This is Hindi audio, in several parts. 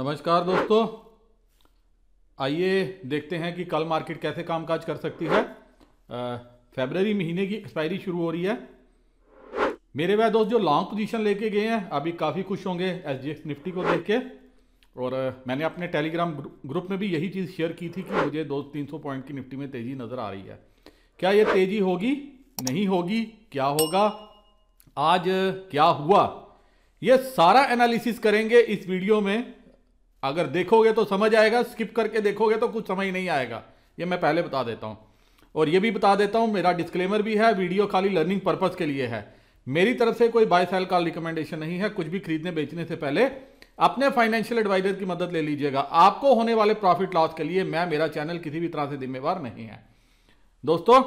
नमस्कार दोस्तों आइए देखते हैं कि कल मार्केट कैसे कामकाज कर सकती है फेबररी महीने की एक्सपायरी शुरू हो रही है मेरे वह दोस्त जो लॉन्ग पोजीशन लेके गए हैं अभी काफ़ी खुश होंगे एस निफ्टी को देख के और मैंने अपने टेलीग्राम ग्रुप में भी यही चीज़ शेयर की थी कि मुझे दो तीन सौ पॉइंट की निफ्टी में तेज़ी नज़र आ रही है क्या ये तेज़ी होगी नहीं होगी क्या होगा आज क्या हुआ ये सारा एनालिसिस करेंगे इस वीडियो में अगर देखोगे तो समझ आएगा स्किप करके देखोगे तो कुछ समझ नहीं आएगा ये मैं पहले बता देता हूँ और ये भी बता देता हूँ मेरा डिस्क्लेमर भी है वीडियो खाली लर्निंग पर्पज़ के लिए है मेरी तरफ से कोई बाय सेल का रिकमेंडेशन नहीं है कुछ भी खरीदने बेचने से पहले अपने फाइनेंशियल एडवाइजर की मदद ले लीजिएगा आपको होने वाले प्रॉफिट लॉस के लिए मैं मेरा चैनल किसी भी तरह से जिम्मेवार नहीं है दोस्तों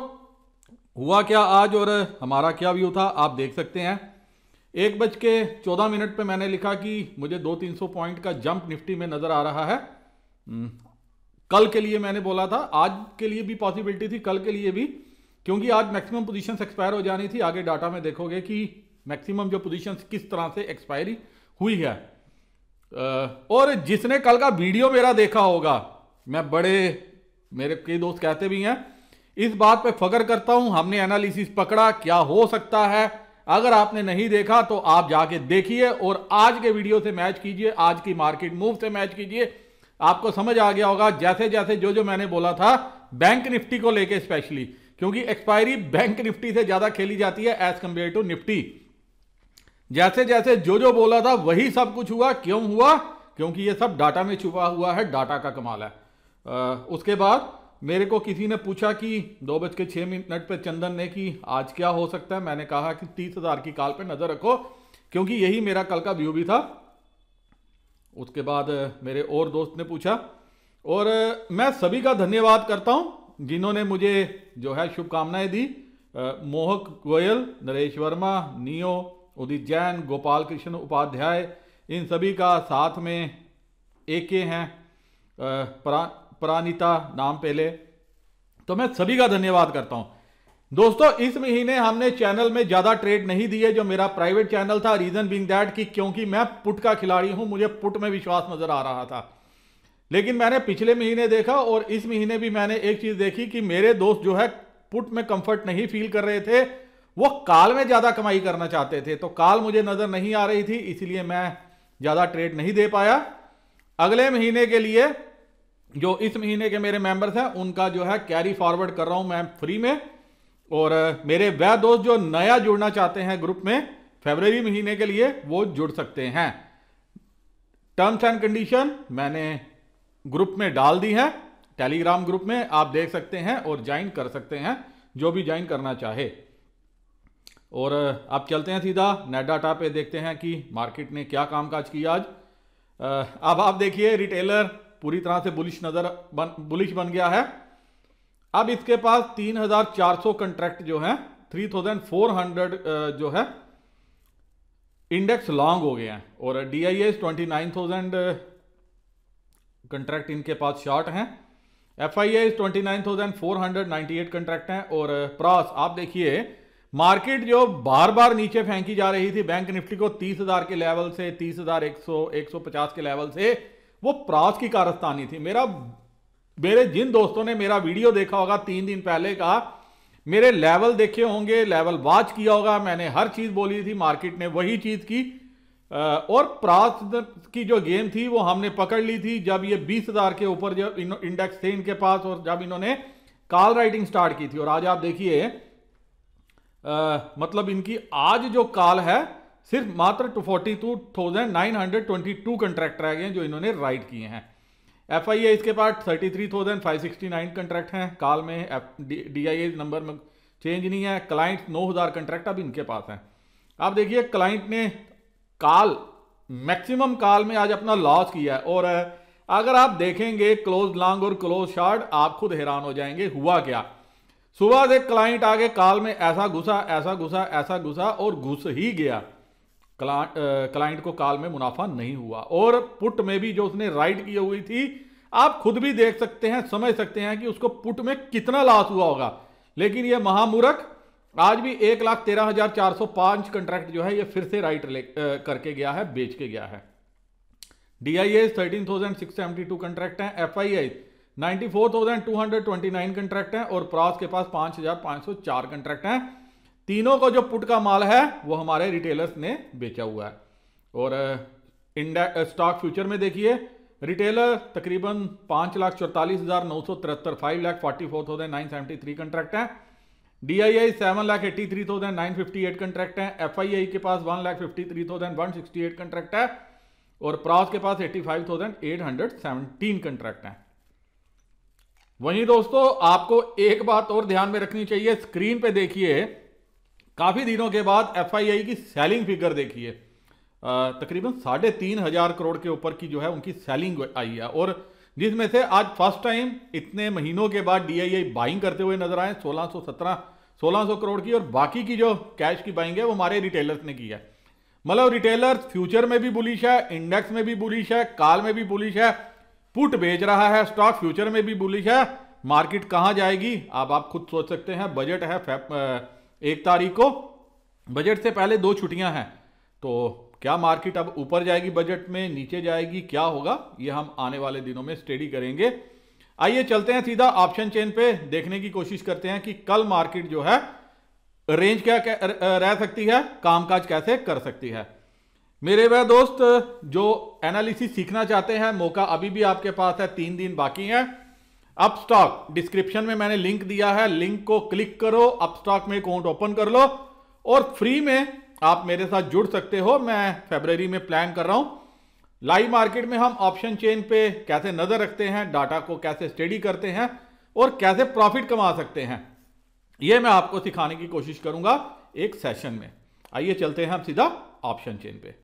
हुआ क्या आज और हमारा क्या व्यू था आप देख सकते हैं एक बज के चौदह मिनट पे मैंने लिखा कि मुझे दो तीन सौ पॉइंट का जंप निफ्टी में नज़र आ रहा है हम्म, कल के लिए मैंने बोला था आज के लिए भी पॉसिबिलिटी थी कल के लिए भी क्योंकि आज मैक्सिमम पोजीशंस एक्सपायर हो जानी थी आगे डाटा में देखोगे कि मैक्सिमम जो पोजिशन किस तरह से एक्सपायरी हुई है और जिसने कल का वीडियो मेरा देखा होगा मैं बड़े मेरे कई दोस्त कहते भी हैं इस बात पे फकर करता हूं हमने एनालिसिस पकड़ा क्या हो सकता है अगर आपने नहीं देखा तो आप जाके देखिए और आज के वीडियो से मैच कीजिए आज की मार्केट मूव से मैच कीजिए आपको समझ आ गया होगा जैसे जैसे जो जो मैंने बोला था बैंक निफ्टी को लेके स्पेशली क्योंकि एक्सपायरी बैंक निफ्टी से ज्यादा खेली जाती है एज कंपेयर टू निफ्टी जैसे जैसे जो जो बोला था वही सब कुछ हुआ क्यों हुआ क्योंकि ये सब डाटा में छुपा हुआ है डाटा का कमाल है आ, उसके बाद मेरे को किसी ने पूछा कि दो बज के छः मिनट पर चंदन ने कि आज क्या हो सकता है मैंने कहा कि तीस हज़ार की काल पे नज़र रखो क्योंकि यही मेरा कल का व्यू भी था उसके बाद मेरे और दोस्त ने पूछा और मैं सभी का धन्यवाद करता हूँ जिन्होंने मुझे जो है शुभकामनाएं दी मोहक गोयल नरेश वर्मा नियो उदित जैन गोपाल कृष्ण उपाध्याय इन सभी का साथ में एक हैं प्राणिता नाम पहले तो मैं सभी का धन्यवाद करता हूं दोस्तों इस महीने हमने चैनल में ज्यादा ट्रेड नहीं दिए जो मेरा प्राइवेट चैनल था रीजन बिंग दैट कि क्योंकि मैं पुट का खिलाड़ी हूं मुझे पुट में विश्वास नजर आ रहा था लेकिन मैंने पिछले महीने देखा और इस महीने भी मैंने एक चीज देखी कि मेरे दोस्त जो है पुट में कंफर्ट नहीं फील कर रहे थे वो काल में ज्यादा कमाई करना चाहते थे तो काल मुझे नजर नहीं आ रही थी इसलिए मैं ज्यादा ट्रेड नहीं दे पाया अगले महीने के लिए जो इस महीने के मेरे मेंबर्स हैं उनका जो है कैरी फॉरवर्ड कर रहा हूं मैं फ्री में और मेरे वह दोस्त जो नया जुड़ना चाहते हैं ग्रुप में फेबररी महीने के लिए वो जुड़ सकते हैं टर्म्स एंड कंडीशन मैंने ग्रुप में डाल दी है टेलीग्राम ग्रुप में आप देख सकते हैं और ज्वाइन कर सकते हैं जो भी ज्वाइन करना चाहे और आप चलते हैं सीधा नेट डाटा पे देखते हैं कि मार्केट ने क्या कामकाज किया आज अब आप देखिए रिटेलर पूरी तरह से बुलिश नजर बन बुलिश बन गया है अब इसके पास 3,400 कॉन्ट्रैक्ट जो है 3,400 जो है इंडेक्स लॉन्ग हो गए हैं और डी आई एस कंट्रैक्ट इनके पास शॉर्ट हैं F I S twenty nine thousand four hundred eight contract हैं और प्रॉस आप देखिए मार्केट जो बार बार नीचे फेंकी जा रही थी बैंक निफ्टी को तीस हजार के लेवल से तीस हजार के लेवल से वो प्रास की कारस्तानी थी मेरा मेरे जिन दोस्तों ने मेरा वीडियो देखा होगा तीन दिन पहले का मेरे लेवल देखे होंगे लेवल वाच किया होगा मैंने हर चीज़ बोली थी मार्केट ने वही चीज़ की और प्रास की जो गेम थी वो हमने पकड़ ली थी जब ये बीस हज़ार के ऊपर जब इंडेक्स थे इनके पास और जब इन्होंने कॉल राइटिंग स्टार्ट की थी और आज आप देखिए मतलब इनकी आज जो कॉल है सिर्फ मात्र two forty two thousand nine hundred twenty two contract रह गए हैं जो इन्होंने राइट किए हैं एफ आई ए इसके पास thirty three thousand five sixty nine contract हैं काल में डी आई ए नंबर में चेंज नहीं है क्लाइंट नौ हज़ार कंट्रैक्ट अब इनके पास हैं आप देखिए क्लाइंट ने काल मैक्सिमम काल में आज अपना लॉस किया है और अगर आप देखेंगे क्लोज लॉन्ग और क्लोज शार्ट आप खुद हैरान हो जाएंगे हुआ क्या सुबह से क्लाइंट आगे काल में ऐसा घुसा ऐसा घुसा ऐसा घुसा और घुस ही गया क्लाइंट को काल में मुनाफा नहीं हुआ और पुट में भी जो उसने राइड की हुई थी आप खुद भी देख सकते हैं समझ सकते हैं कि उसको पुट में कितना लॉस हुआ होगा लेकिन यह महामूरख आज भी एक लाख तेरह हजार चार सौ पांच कंट्रैक्ट जो है ये फिर से राइट करके गया है बेच के गया है D I S thirteen thousand six seventy two contract हैं F I I ninety four thousand two hundred twenty nine contract हैं और प्रॉस के पास पांच हजार पांच सौ चार कंट्रैक्ट हैं तीनों को जो पुट का माल है वो हमारे रिटेलर्स ने बेचा हुआ है और इंडेक्स स्टॉक फ्यूचर में देखिए रिटेलर तकरीबन पाँच लाख चौतालीस हज़ार नौ सौ तिहत्तर five lakh forty four thousand nine seventy three contract हैं D I I seven lakh eighty three thousand nine fifty eight contract हैं एफ आई आई के पास one lakh fifty three thousand one sixty eight contract है और प्रास के पास eighty five thousand eight hundred seventeen contract हैं वहीं दोस्तों आपको एक बात और ध्यान में रखनी चाहिए स्क्रीन पे देखिए काफ़ी दिनों के बाद एफ की सेलिंग फिगर देखिए तकरीबन साढ़े तीन हज़ार करोड़ के ऊपर की जो है उनकी सेलिंग आई है और जिसमें से आज फर्स्ट टाइम इतने महीनों के बाद डी बाइंग करते हुए नजर आए 1617 1600 करोड़ की और बाकी की जो कैश की बाइंग है वो हमारे रिटेलर्स ने की है मतलब रिटेलर्स फ्यूचर में भी बुलिश है इंडेक्स में भी बुलिश है काल में भी बुलिश है पुट बेच रहा है स्टॉक फ्यूचर में भी बुलिश है मार्केट कहाँ जाएगी अब आप, आप खुद सोच सकते हैं बजट है एक तारीख को बजट से पहले दो छुट्टियां हैं तो क्या मार्केट अब ऊपर जाएगी बजट में नीचे जाएगी क्या होगा ये हम आने वाले दिनों में स्टडी करेंगे आइए चलते हैं सीधा ऑप्शन चेन पे देखने की कोशिश करते हैं कि कल मार्केट जो है रेंज क्या रह सकती है कामकाज कैसे कर सकती है मेरे वह दोस्त जो एनालिसिस सीखना चाहते हैं मौका अभी भी आपके पास है तीन दिन बाकी है अपस्टॉक डिस्क्रिप्शन में मैंने लिंक दिया है लिंक को क्लिक करो अपस्टॉक में अकाउंट ओपन कर लो और फ्री में आप मेरे साथ जुड़ सकते हो मैं फेबररी में प्लान कर रहा हूं लाइव मार्केट में हम ऑप्शन चेन पे कैसे नजर रखते हैं डाटा को कैसे स्टडी करते हैं और कैसे प्रॉफिट कमा सकते हैं यह मैं आपको सिखाने की कोशिश करूंगा एक सेशन में आइए चलते हैं हम सीधा ऑप्शन चेन पे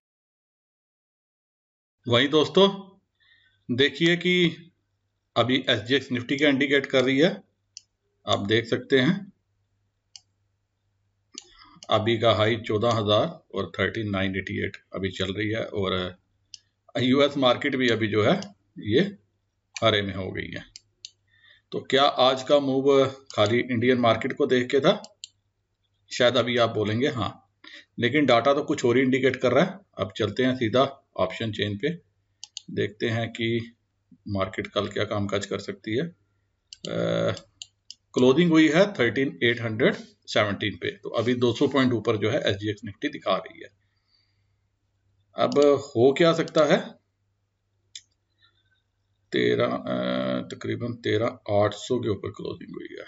वही दोस्तों देखिए कि अभी एस जी एक्स निफ्टी का इंडिकेट कर रही है आप देख सकते हैं अभी का हाई चौदह हजार और थर्टीन नाइन एटी एट अभी चल रही है और यूएस मार्केट भी अभी जो है ये हरे में हो गई है तो क्या आज का मूव खाली इंडियन मार्केट को देख के था शायद अभी आप बोलेंगे हाँ लेकिन डाटा तो कुछ और ही इंडिकेट कर रहा है अब चलते हैं सीधा ऑप्शन चेन पे देखते हैं कि मार्केट कल क्या कामकाज कर सकती है क्लोजिंग हुई है थर्टीन एट हंड्रेड सेवनटीन पे तो अभी 200 पॉइंट ऊपर जो है एच डी निफ्टी दिखा रही है अब हो क्या सकता है तेरह तकरीबन तेरह आठ सौ के ऊपर क्लोजिंग हुई है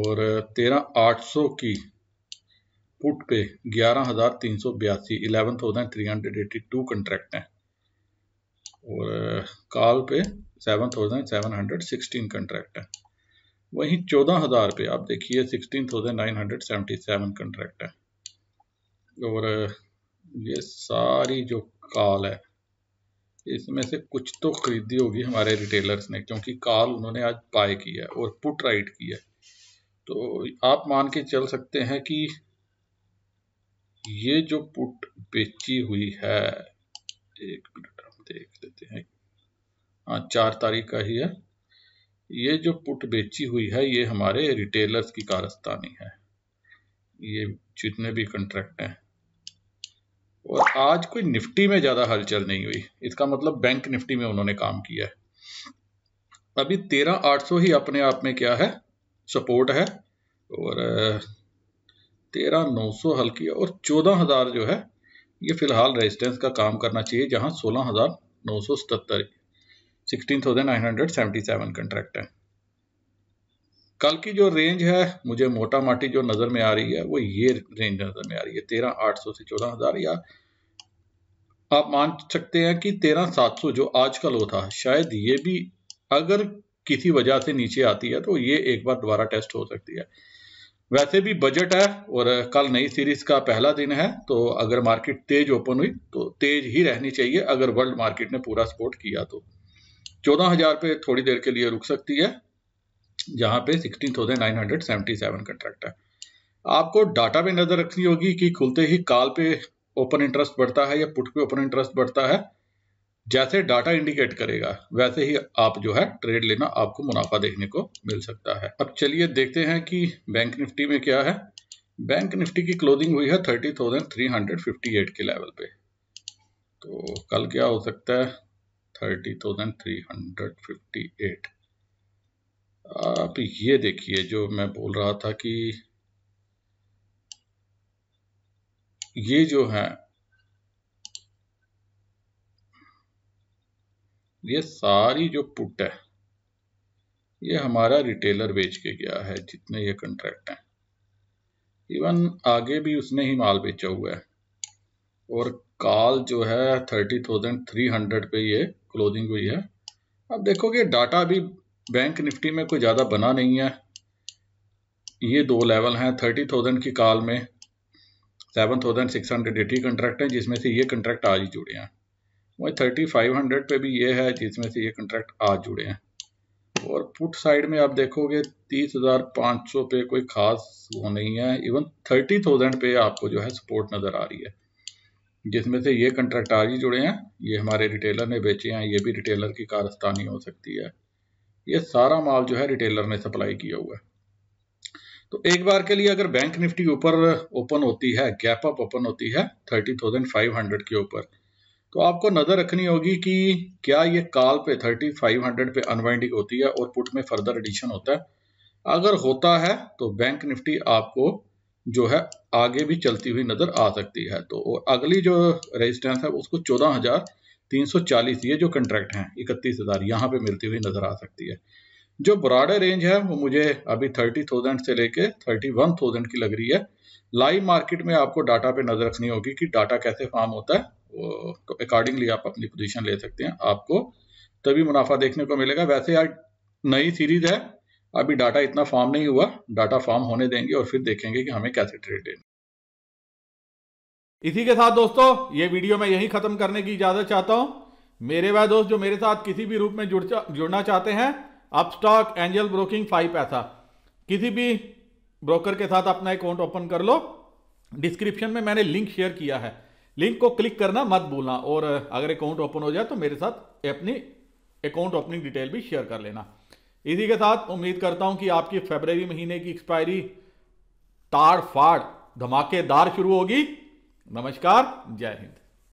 और तेरह आठ सौ की पुट पे ग्यारह हज़ार तीन सौ बयासी eleven thousand three hundred eighty two contract हैं और कॉल पे seven thousand seven hundred sixteen contract है वहीं चौदह हज़ार पे आप देखिए sixteen thousand nine hundred seventy seven contract है और ये सारी जो कॉल है इसमें से कुछ तो खरीदी होगी हमारे रिटेलर्स ने क्योंकि कॉल उन्होंने आज बाय की है और पुट राइट की है तो आप मान के चल सकते हैं कि ये जो पुट बेची हुई है एक मिनट देख लेते हैं हाँ चार तारीख का ही है ये जो पुट बेची हुई है ये हमारे रिटेलर्स की कारस्तानी है ये जितने भी कंट्रैक्ट हैं और आज कोई निफ्टी में ज़्यादा हलचल नहीं हुई इसका मतलब बैंक निफ्टी में उन्होंने काम किया है अभी तेरह आठ सौ ही अपने आप में क्या है सपोर्ट है और तेरह नौ सौ हल्की और चौदह हज़ार जो है ये फिलहाल रेजिस्टेंस का काम करना चाहिए जहां सोलह हज़ार नौ सौ सतहत्तर sixteen thousand nine hundred seventy seven contract है कल की जो रेंज है मुझे मोटा माटी जो नज़र में आ रही है वो ये रेंज नज़र में आ रही है तेरह आठ सौ से चौदह हज़ार या आप मान सकते हैं कि तेरह सात सौ जो आज का लो था शायद ये भी अगर किसी वजह से नीचे आती है तो ये एक बार दोबारा टेस्ट हो सकती है वैसे भी बजट है और कल नई सीरीज का पहला दिन है तो अगर मार्केट तेज ओपन हुई तो तेज ही रहनी चाहिए अगर वर्ल्ड मार्केट ने पूरा सपोर्ट किया तो चौदह हजार पे थोड़ी देर के लिए रुक सकती है जहां पे sixteen thousand nine hundred seventy seven contract है आपको डाटा पे नजर रखनी होगी कि खुलते ही काल पे ओपन इंटरेस्ट बढ़ता है या पुट पे ओपन इंटरेस्ट बढ़ता है जैसे डाटा इंडिकेट करेगा वैसे ही आप जो है ट्रेड लेना आपको मुनाफा देखने को मिल सकता है अब चलिए देखते हैं कि बैंक निफ्टी में क्या है बैंक निफ्टी की क्लोजिंग हुई है thirty thousand three hundred fifty eight के लेवल पे तो कल क्या हो सकता है thirty thousand three hundred fifty eight आप ये देखिए जो मैं बोल रहा था कि ये जो है ये सारी जो पुट है ये हमारा रिटेलर बेच के गया है जितने ये कंट्रैक्ट हैं इवन आगे भी उसने ही माल बेचा हुआ है और कॉल जो है थर्टी थाउजेंड थ्री हंड्रेड पे ये क्लोजिंग हुई है अब देखो कि डाटा भी बैंक निफ्टी में कोई ज़्यादा बना नहीं है ये दो लेवल हैं थर्टी थाउजेंड की कॉल में seven thousand six hundred eighty contract हैं जिसमें से ये कंट्रैक्ट आज ही जुड़े हैं वही थर्टी फाइव हंड्रेड पे भी ये है जिसमें से ये कंट्रैक्ट आज जुड़े हैं और पुट साइड में आप देखोगे तीस हज़ार पाँच सौ पे कोई खास वो नहीं है इवन थर्टी थाउजेंड पे आपको जो है सपोर्ट नज़र आ रही है जिसमें से ये कंट्रैक्ट आज ही जुड़े हैं ये हमारे रिटेलर ने बेचे हैं ये भी रिटेलर की कारस्तानी हो सकती है ये सारा माल जो है रिटेलर ने सप्लाई किया हुआ है तो एक बार के लिए अगर बैंक निफ्टी ऊपर ओपन होती है गैप अप ओपन होती है थर्टी थाउजेंड फाइव हंड्रेड के ऊपर तो आपको नज़र रखनी होगी कि क्या ये कॉल पे 3500 पे अनवाइंडिंग होती है और पुट में फर्दर एडिशन होता है अगर होता है तो बैंक निफ्टी आपको जो है आगे भी चलती हुई नज़र आ सकती है तो अगली जो रेजिस्टेंस है उसको चौदह हज़ार तीन सौ चालीस ये जो कंट्रैक्ट हैं इकतीस हज़ार यहाँ पर मिलती हुई नज़र आ सकती है जो ब्रॉडर रेंज है वो मुझे अभी थर्टी थाउजेंड से लेके थर्टी वन थाउजेंड की लग रही है लाइव मार्केट में आपको डाटा पे नज़र रखनी होगी कि डाटा कैसे फॉर्म होता है अकॉर्डिंगली तो आप अपनी पोजीशन ले सकते हैं आपको तभी मुनाफा देखने को मिलेगा वैसे यार नई सीरीज है अभी डाटा इतना फॉर्म नहीं हुआ डाटा फॉर्म होने देंगे और फिर देखेंगे कि हमें कैसे ट्रेड देना इसी के साथ दोस्तों ये वीडियो मैं यही खत्म करने की इजाजत चाहता हूं मेरे वह दोस्त जो मेरे साथ किसी भी रूप में जुड़ जुड़ना चाहते हैं आप स्टॉक एंजल ब्रोकिंग फाइव पैसा किसी भी ब्रोकर के साथ अपना अकाउंट ओपन कर लो डिस्क्रिप्शन में मैंने लिंक शेयर किया है लिंक को क्लिक करना मत भूलना और अगर अकाउंट ओपन हो जाए तो मेरे साथ अपनी अकाउंट ओपनिंग डिटेल भी शेयर कर लेना इसी के साथ उम्मीद करता हूं कि आपकी फेबररी महीने की एक्सपायरी ताड़ फाड़ धमाकेदार शुरू होगी नमस्कार जय हिंद